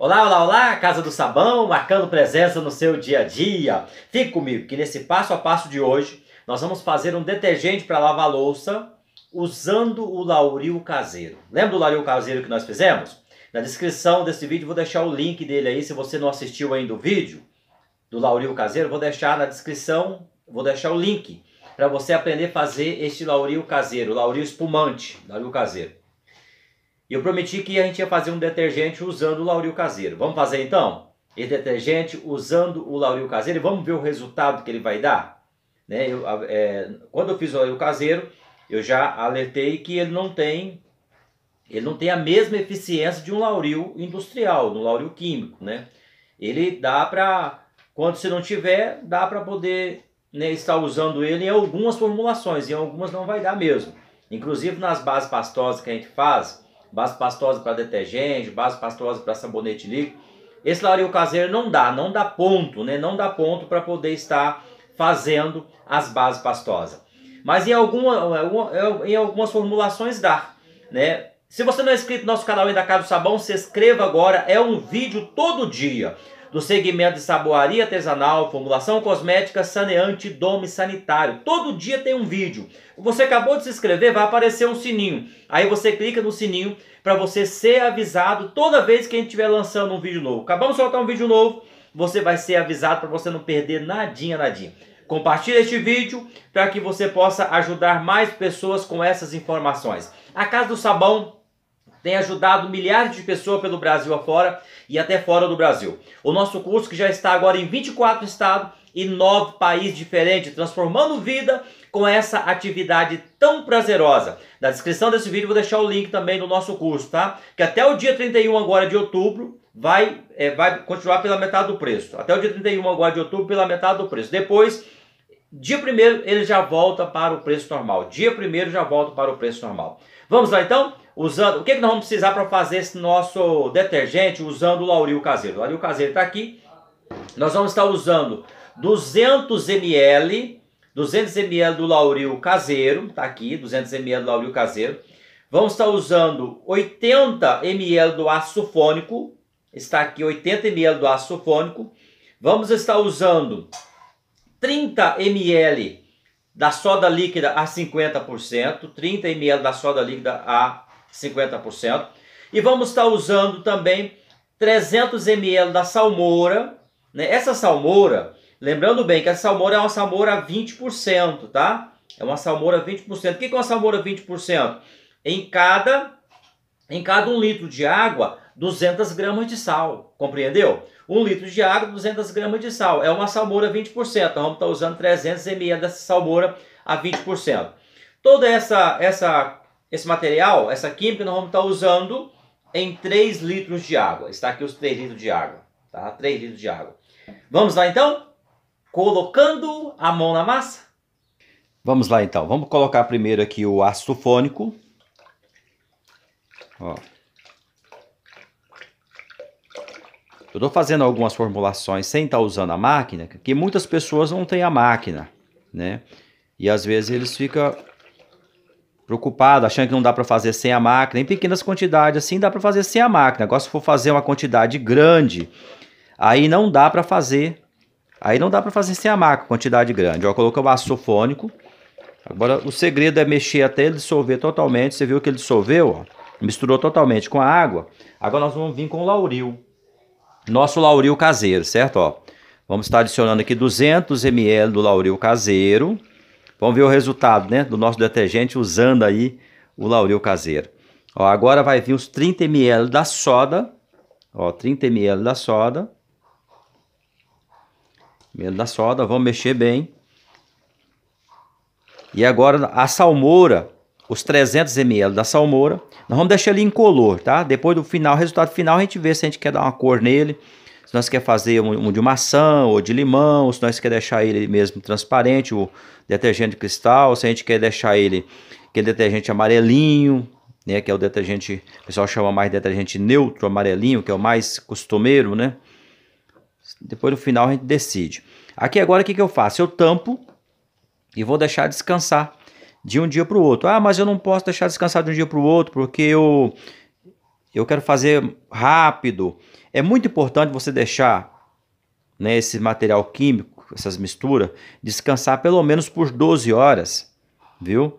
Olá, olá, olá, Casa do Sabão, marcando presença no seu dia a dia. Fique comigo que nesse passo a passo de hoje nós vamos fazer um detergente para lavar louça usando o lauril caseiro. Lembra do lauril caseiro que nós fizemos? Na descrição desse vídeo vou deixar o link dele aí, se você não assistiu ainda o vídeo do lauril caseiro, vou deixar na descrição, vou deixar o link para você aprender a fazer este lauril caseiro, lauril espumante, lauril caseiro. E eu prometi que a gente ia fazer um detergente usando o lauril caseiro. Vamos fazer então? Esse detergente usando o lauril caseiro e vamos ver o resultado que ele vai dar? Né? Eu, é, quando eu fiz o lauril caseiro, eu já alertei que ele não tem ele não tem a mesma eficiência de um lauril industrial, de um lauril químico, né? Ele dá para quando você não tiver, dá para poder né, estar usando ele em algumas formulações, em algumas não vai dar mesmo. Inclusive nas bases pastosas que a gente faz, base pastosa para detergente, base pastosa para sabonete líquido. Esse lauril caseiro não dá, não dá ponto, né? Não dá ponto para poder estar fazendo as bases pastosas. Mas em, alguma, em algumas formulações dá, né? Se você não é inscrito no nosso canal Ainda Casa do Sabão, se inscreva agora. É um vídeo todo dia do segmento de saboaria artesanal, formulação cosmética, saneante, dome sanitário. Todo dia tem um vídeo. Você acabou de se inscrever, vai aparecer um sininho. Aí você clica no sininho para você ser avisado toda vez que a gente estiver lançando um vídeo novo. Acabamos de soltar um vídeo novo, você vai ser avisado para você não perder nadinha, nadinha. Compartilhe este vídeo para que você possa ajudar mais pessoas com essas informações. A Casa do Sabão tem ajudado milhares de pessoas pelo Brasil afora e até fora do Brasil. O nosso curso que já está agora em 24 estados e 9 países diferentes, transformando vida com essa atividade tão prazerosa. Na descrição desse vídeo vou deixar o link também do nosso curso, tá? Que até o dia 31 agora de outubro vai, é, vai continuar pela metade do preço. Até o dia 31 agora de outubro pela metade do preço. Depois, dia 1 ele já volta para o preço normal. Dia 1 já volta para o preço normal. Vamos lá então? usando, o que, que nós vamos precisar para fazer esse nosso detergente usando o lauril caseiro? O lauril caseiro está aqui. Nós vamos estar usando 200 ml, 200 ml do lauril caseiro, está aqui, 200 ml do lauril caseiro. Vamos estar usando 80 ml do ácido fônico, está aqui 80 ml do ácido fônico. Vamos estar usando 30 ml da soda líquida a 50%, 30 ml da soda líquida a 50%. E vamos estar usando também 300 ml da salmoura. Né? Essa salmoura, lembrando bem que a salmoura é uma salmoura 20%, tá? É uma salmoura 20%. O que é uma salmoura 20%? Em cada, em cada um litro de água, 200 gramas de sal, compreendeu? Um litro de água, 200 gramas de sal. É uma salmoura 20%. Então vamos estar usando 300 ml dessa salmoura a 20%. Toda essa, essa esse material, essa química, nós vamos estar usando em 3 litros de água. Está aqui os 3 litros de água. Tá? 3 litros de água. Vamos lá então? Colocando a mão na massa. Vamos lá então. Vamos colocar primeiro aqui o ácido fônico. Ó. Eu estou fazendo algumas formulações sem estar tá usando a máquina, que muitas pessoas não têm a máquina, né? E às vezes eles ficam preocupado, achando que não dá para fazer sem a máquina, em pequenas quantidades assim dá para fazer sem a máquina. Agora se for fazer uma quantidade grande, aí não dá para fazer. Aí não dá para fazer sem a máquina, quantidade grande. Ó, coloquei o ácido sulfônico. Agora o segredo é mexer até ele dissolver totalmente. Você viu que ele dissolveu, ó, misturou totalmente com a água. Agora nós vamos vir com o lauril. Nosso lauril caseiro, certo? Ó, vamos estar adicionando aqui 200 ml do lauril caseiro. Vamos ver o resultado né, do nosso detergente usando aí o lauril caseiro. Ó, agora vai vir os 30 ml da soda. Ó, 30 ml da soda. Ml da soda, vamos mexer bem. E agora a salmoura, os 300 ml da salmoura. Nós vamos deixar ele incolor, tá? Depois do final, resultado final, a gente vê se a gente quer dar uma cor nele se nós quer fazer um, um, de maçã ou de limão, ou se nós quer deixar ele mesmo transparente, o detergente de cristal, se a gente quer deixar ele aquele detergente amarelinho, né, que é o detergente, o pessoal chama mais detergente neutro amarelinho, que é o mais costumeiro, né? Depois no final a gente decide. Aqui agora o que, que eu faço? Eu tampo e vou deixar descansar de um dia para o outro. Ah, mas eu não posso deixar descansar de um dia para o outro porque eu eu quero fazer rápido. É muito importante você deixar né, esse material químico, essas misturas, descansar pelo menos por 12 horas, viu?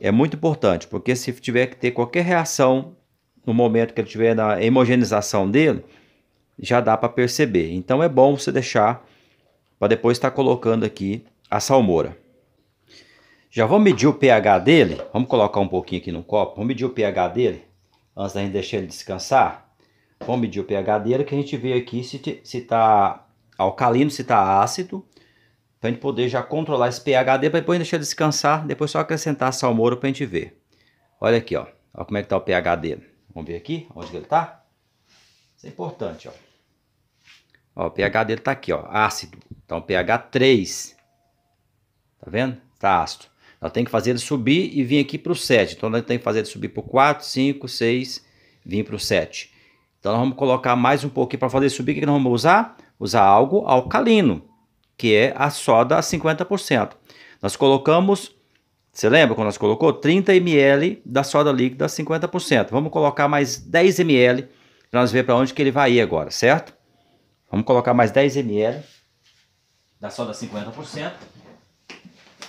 É muito importante, porque se tiver que ter qualquer reação no momento que ele tiver na hemogenização dele, já dá para perceber. Então é bom você deixar para depois estar tá colocando aqui a salmoura. Já vou medir o pH dele. Vamos colocar um pouquinho aqui no copo. Vamos medir o pH dele antes da gente deixar ele descansar, vamos medir o pH dele que a gente vê aqui se está alcalino, se está ácido, para a gente poder já controlar esse pH dele, para depois deixar descansar, depois só acrescentar salmouro para a gente ver. Olha aqui, ó, olha como é que está o pH dele. Vamos ver aqui onde ele está? Isso é importante, ó. Ó, o pH dele está aqui, ó, ácido. Então, pH 3. Tá vendo? Está ácido. Nós temos que fazer ele subir e vir aqui para o 7. Então, nós temos que fazer ele subir para o 4, 5, 6, vir para o 7. Então, nós vamos colocar mais um pouquinho para fazer ele subir. O que nós vamos usar? Usar algo alcalino, que é a soda a 50%. Nós colocamos, você lembra quando nós colocou? 30 ml da soda líquida a 50%. Vamos colocar mais 10 ml para nós ver para onde que ele vai ir agora, certo? Vamos colocar mais 10 ml da soda 50%.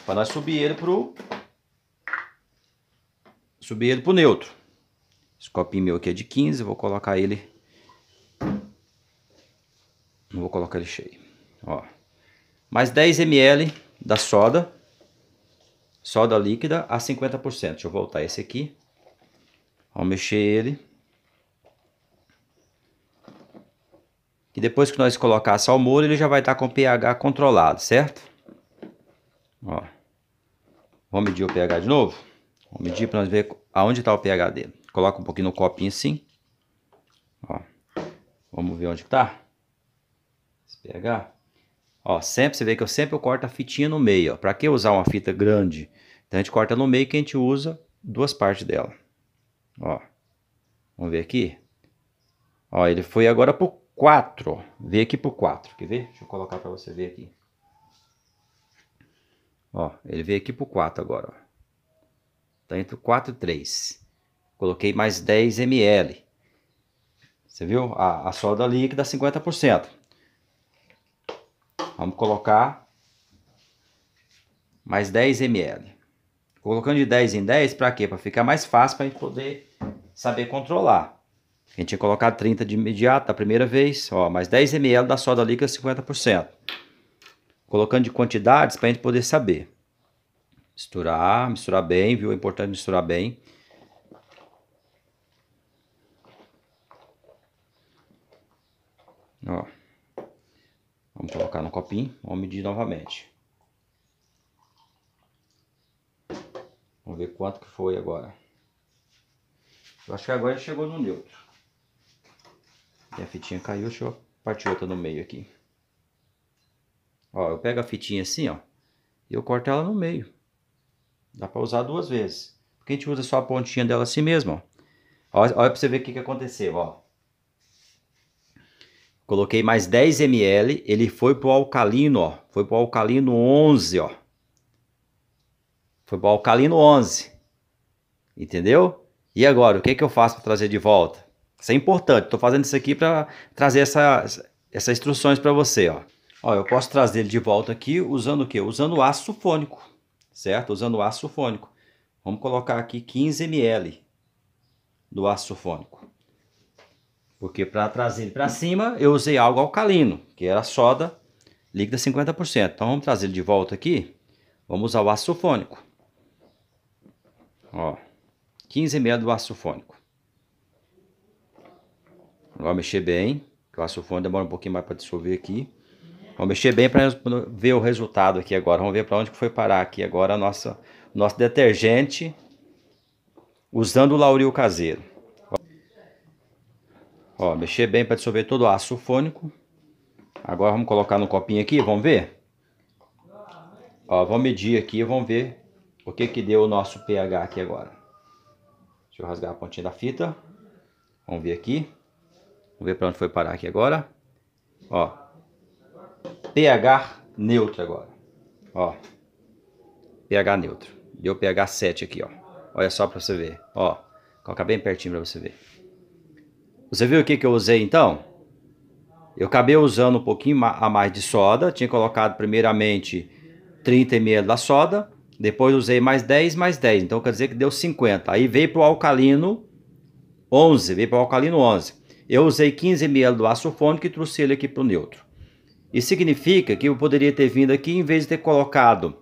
Para nós subir ele pro subir ele pro neutro. Esse copinho meu aqui é de 15, vou colocar ele não vou colocar ele cheio. Ó. Mais 10 ml da soda soda líquida a 50%. Deixa eu voltar esse aqui. Vou mexer ele. E depois que nós colocar salmoura, ele já vai estar tá com pH controlado, certo? Ó. Vamos medir o pH de novo? Vou medir para nós ver aonde está o pH dele. Coloca um pouquinho no copinho assim. Ó. Vamos ver onde está. Esse pH. Ó, sempre, você vê que eu sempre corto a fitinha no meio. Para que usar uma fita grande? Então a gente corta no meio que a gente usa duas partes dela. Ó. Vamos ver aqui. Ó, ele foi agora pro 4. Vê aqui pro 4. Quer ver? Deixa eu colocar para você ver aqui. Ó, ele veio aqui pro 4 agora. Ó. Tá entre o 4 e 3. Coloquei mais 10 ml. Você viu? A, a solda líquida 50%. Vamos colocar mais 10 ml. Colocando de 10 em 10, para quê? Para ficar mais fácil para a gente poder saber controlar. A gente tinha colocado 30 de imediato da primeira vez, ó, mais 10 ml da soda líquida 50% colocando de quantidades para a gente poder saber. Misturar, misturar bem, viu? É importante misturar bem. Ó. Vamos colocar no copinho, vamos medir novamente. Vamos ver quanto que foi agora. Eu acho que agora chegou no neutro. E a fitinha caiu, deixa eu partir outra no meio aqui. Ó, eu pego a fitinha assim, ó, e eu corto ela no meio. Dá para usar duas vezes. Porque a gente usa só a pontinha dela assim mesmo, ó. Olha, pra para você ver o que, que aconteceu, ó. Coloquei mais 10 ml, ele foi pro alcalino, ó. Foi pro alcalino 11, ó. Foi pro alcalino 11. Entendeu? E agora, o que que eu faço para trazer de volta? Isso é importante. Estou fazendo isso aqui para trazer essa, essas instruções para você, ó. Ó, eu posso trazer ele de volta aqui usando o quê? Usando o ácido sulfônico, certo? Usando o ácido fônico. Vamos colocar aqui 15 ml do ácido fônico. Porque para trazer ele para cima, eu usei algo alcalino, que era soda líquida 50%. Então vamos trazer ele de volta aqui. Vamos usar o ácido fônico. Ó, 15 ml do ácido sulfônico. Vai mexer bem, que o ácido fônico demora um pouquinho mais para dissolver aqui. Vamos mexer bem para ver o resultado aqui agora. Vamos ver para onde que foi parar aqui agora a nossa nosso detergente usando o lauril caseiro. Ó, mexer bem para dissolver todo o aço fônico. Agora vamos colocar no copinho aqui, vamos ver? Ó, vamos medir aqui, e vamos ver o que que deu o nosso pH aqui agora. Deixa eu rasgar a pontinha da fita. Vamos ver aqui. Vamos ver para onde foi parar aqui agora. Ó, pH neutro agora. Ó. pH neutro. Deu pH 7 aqui, ó. Olha só para você ver. Ó. Coloca bem pertinho para você ver. Você viu o que que eu usei então? Eu acabei usando um pouquinho a mais de soda. Tinha colocado primeiramente 30 ml da soda. Depois usei mais 10, mais 10. Então quer dizer que deu 50. Aí veio para o alcalino 11. Veio para o alcalino 11. Eu usei 15 ml do ácido fônico e trouxe ele aqui para o neutro. Isso significa que eu poderia ter vindo aqui em vez de ter colocado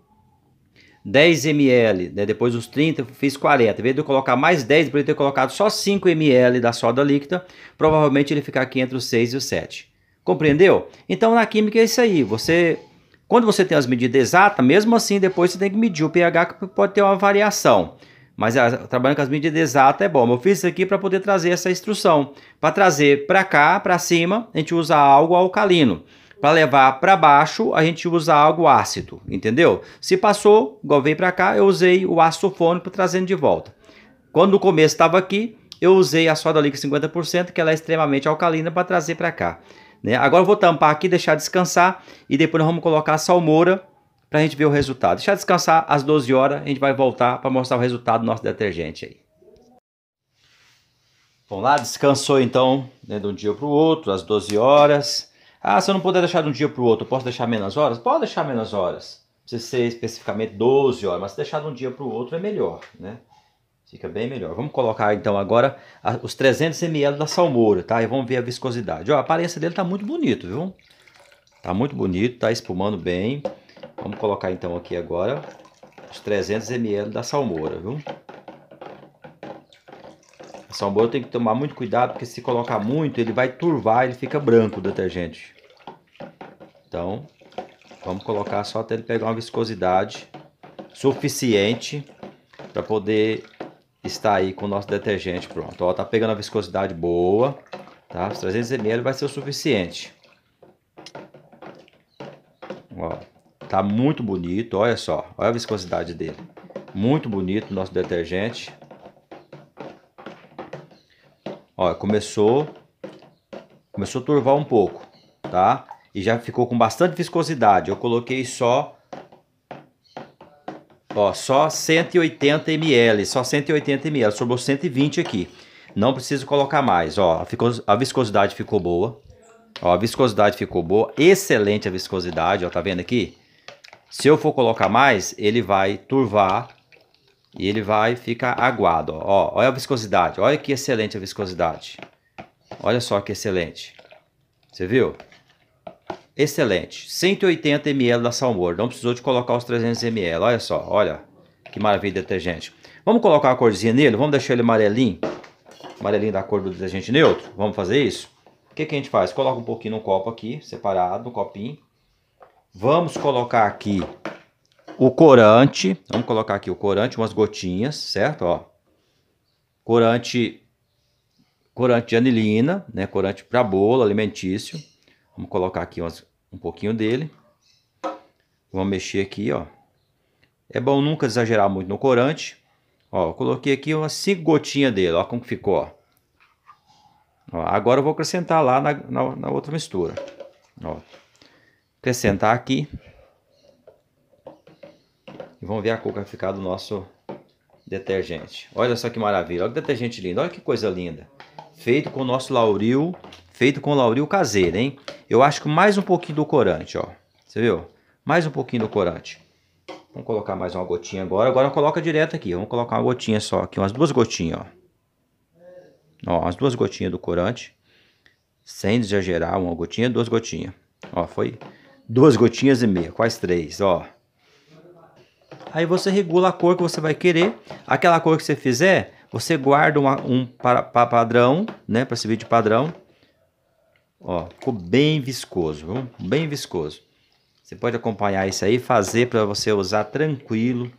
10 ml, né? depois os 30, fiz 40. Em vez de eu colocar mais 10, poderia ter colocado só 5 ml da soda líquida. Provavelmente ele ficar aqui entre os 6 e os 7. Compreendeu? Então na química é isso aí. Você, quando você tem as medidas exatas, mesmo assim depois você tem que medir o pH, que pode ter uma variação. Mas ah, trabalhando com as medidas exatas é bom. Eu fiz isso aqui para poder trazer essa instrução. Para trazer para cá, para cima, a gente usa algo alcalino. Para levar para baixo, a gente usa algo ácido, entendeu? Se passou, igual veio para cá, eu usei o ácido sulfônico trazendo de volta. Quando o começo estava aqui, eu usei a soda líquida 50%, que ela é extremamente alcalina, para trazer para cá. Né? Agora eu vou tampar aqui, deixar descansar e depois nós vamos colocar a salmoura para a gente ver o resultado. Deixar descansar às 12 horas, a gente vai voltar para mostrar o resultado do nosso detergente aí. Bom, lá descansou então, né, de um dia para o outro, às 12 horas. Ah, se eu não puder deixar de um dia para o outro, posso deixar menos horas? Pode deixar menos horas. Precisa ser especificamente 12 horas, mas se deixar de um dia para o outro é melhor, né? Fica bem melhor. Vamos colocar então agora os 300 ml da salmoura, tá? E vamos ver a viscosidade. Ó, a aparência dele tá muito bonito, viu? Tá muito bonito, tá espumando bem. Vamos colocar então aqui agora os 300 ml da salmoura, viu? são boa tem que tomar muito cuidado, porque se colocar muito, ele vai turvar, ele fica branco o detergente. Então, vamos colocar só até ele pegar uma viscosidade suficiente para poder estar aí com o nosso detergente pronto. Ó, tá pegando a viscosidade boa, tá? Os 300 ml vai ser o suficiente. Ó, tá muito bonito, olha só, olha a viscosidade dele. Muito bonito o nosso detergente. Ó, começou, começou a turvar um pouco, tá? E já ficou com bastante viscosidade. Eu coloquei só, ó, só 180 ml, só 180 ml, sobrou 120 aqui. Não preciso colocar mais, ó, ficou, a viscosidade ficou boa. Ó, a viscosidade ficou boa, excelente a viscosidade, ó, tá vendo aqui? Se eu for colocar mais, ele vai turvar e ele vai, ficar aguado. Ó. ó, olha a viscosidade. Olha que excelente a viscosidade. Olha só que excelente. Você viu? Excelente. 180 ml da Salmor. Não precisou de colocar os 300 ml. Olha só, olha. Que maravilha de detergente. Vamos colocar a corzinha nele? Vamos deixar ele amarelinho? Amarelinho da cor do detergente neutro? Vamos fazer isso? O que, que a gente faz? Coloca um pouquinho no copo aqui, separado, no copinho. Vamos colocar aqui o corante, vamos colocar aqui o corante, umas gotinhas, certo? Ó, corante, corante de anilina, né? Corante para bolo alimentício. Vamos colocar aqui umas, um pouquinho dele. Vamos mexer aqui, ó. É bom nunca exagerar muito no corante. Ó, eu coloquei aqui umas 5 gotinhas dele, ó como ficou, ó. ó agora eu vou acrescentar lá na, na, na outra mistura. Ó, acrescentar aqui. E vamos ver a cor que vai ficar do nosso detergente. Olha só que maravilha. Olha que detergente lindo. Olha que coisa linda. Feito com o nosso lauril. Feito com lauril caseiro, hein? Eu acho que mais um pouquinho do corante, ó. Você viu? Mais um pouquinho do corante. Vamos colocar mais uma gotinha agora. Agora coloca direto aqui. Vamos colocar uma gotinha só aqui. Umas duas gotinhas, ó. Ó, umas duas gotinhas do corante. Sem exagerar, uma gotinha, duas gotinhas. Ó, foi duas gotinhas e meia. Quase três, ó. Aí você regula a cor que você vai querer. Aquela cor que você fizer, você guarda uma, um para, para padrão, né? Para servir de padrão. Ó, ficou bem viscoso, viu? Bem viscoso. Você pode acompanhar isso aí, fazer para você usar tranquilo.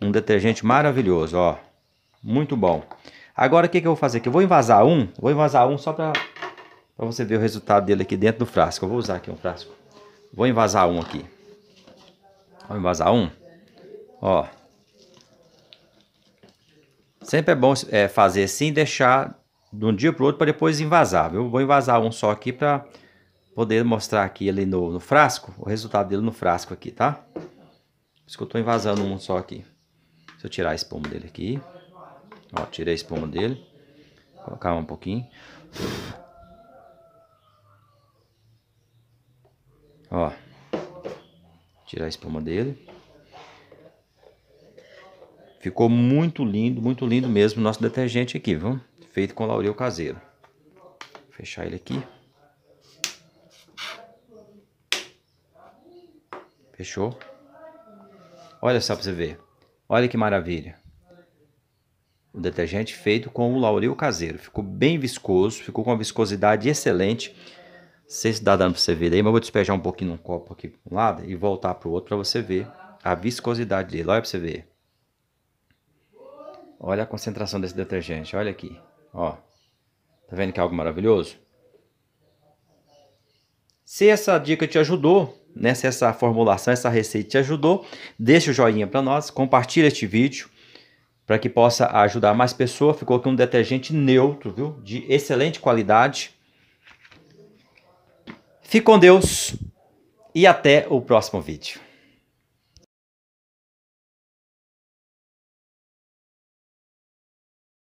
Um detergente maravilhoso, ó. Muito bom. Agora o que, que eu vou fazer aqui? Eu vou envasar um, vou envasar um só para você ver o resultado dele aqui dentro do frasco. Eu vou usar aqui um frasco. Vou envasar um aqui. Vou envasar um. Ó. Sempre é bom é, fazer assim deixar de um dia para o outro para depois invasar, viu? Vou invasar um só aqui para poder mostrar aqui ele no, no, frasco, o resultado dele no frasco aqui, tá? Por isso que eu estou invasando um só aqui. Se eu tirar a espuma dele aqui. Ó, tirei a espuma dele. colocar um pouquinho. Ó. Tirar a espuma dele. Ficou muito lindo, muito lindo mesmo o nosso detergente aqui, viu? Feito com laurel caseiro. Vou fechar ele aqui. Fechou? Olha só pra você ver. Olha que maravilha. O detergente feito com o laurel caseiro. Ficou bem viscoso, ficou com uma viscosidade excelente. Não sei se dá dando pra você ver daí, mas eu vou despejar um pouquinho num copo aqui pra um lado e voltar pro outro pra você ver a viscosidade dele. Olha pra você ver. Olha a concentração desse detergente, olha aqui. Ó. Tá vendo que é algo maravilhoso? Se essa dica te ajudou, né? se essa formulação, essa receita te ajudou, deixa o joinha para nós, compartilha este vídeo para que possa ajudar mais pessoas. Ficou aqui um detergente neutro, viu? De excelente qualidade. Fique com Deus e até o próximo vídeo.